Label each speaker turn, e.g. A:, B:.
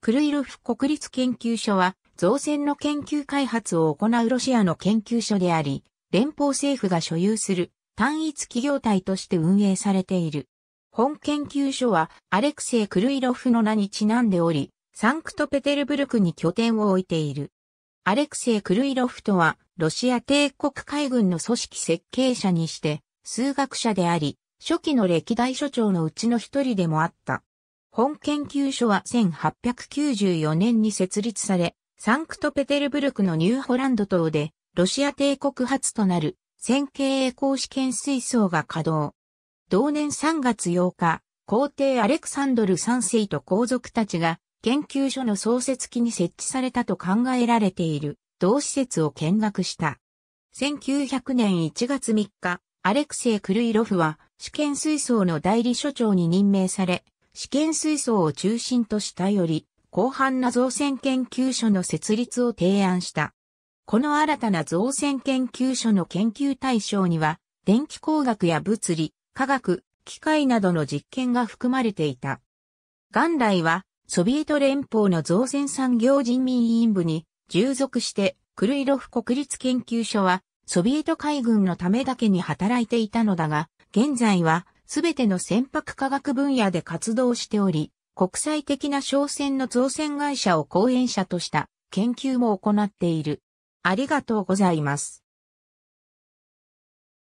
A: クルイ
B: ロフ国立研究所は、造船の研究開発を行うロシアの研究所であり、連邦政府が所有する単一企業体として運営されている。本研究所は、アレクセイ・クルイロフの名にちなんでおり、サンクトペテルブルクに拠点を置いている。アレクセイ・クルイロフとは、ロシア帝国海軍の組織設計者にして、数学者であり、初期の歴代所長のうちの一人でもあった。本研究所は1894年に設立され、サンクトペテルブルクのニューホランド島で、ロシア帝国初となる、線形栄光試験水槽が稼働。同年3月8日、皇帝アレクサンドル3世と皇族たちが、研究所の創設期に設置されたと考えられている、同施設を見学した。1900年1月3日、アレクセイ・クルイロフは、試験水槽の代理所長に任命され、試験水槽を中心としたより、広範な造船研究所の設立を提案した。この新たな造船研究所の研究対象には、電気工学や物理、科学、機械などの実験が含まれていた。元来は、ソビエト連邦の造船産業人民委員部に従属して、クルイロフ国立研究所は、ソビエト海軍のためだけに働いていたのだが、現在はすべての船舶科学分野で活動しており、国際的な商船の造船会社を講演者とした研究も行っている。ありがとうございます。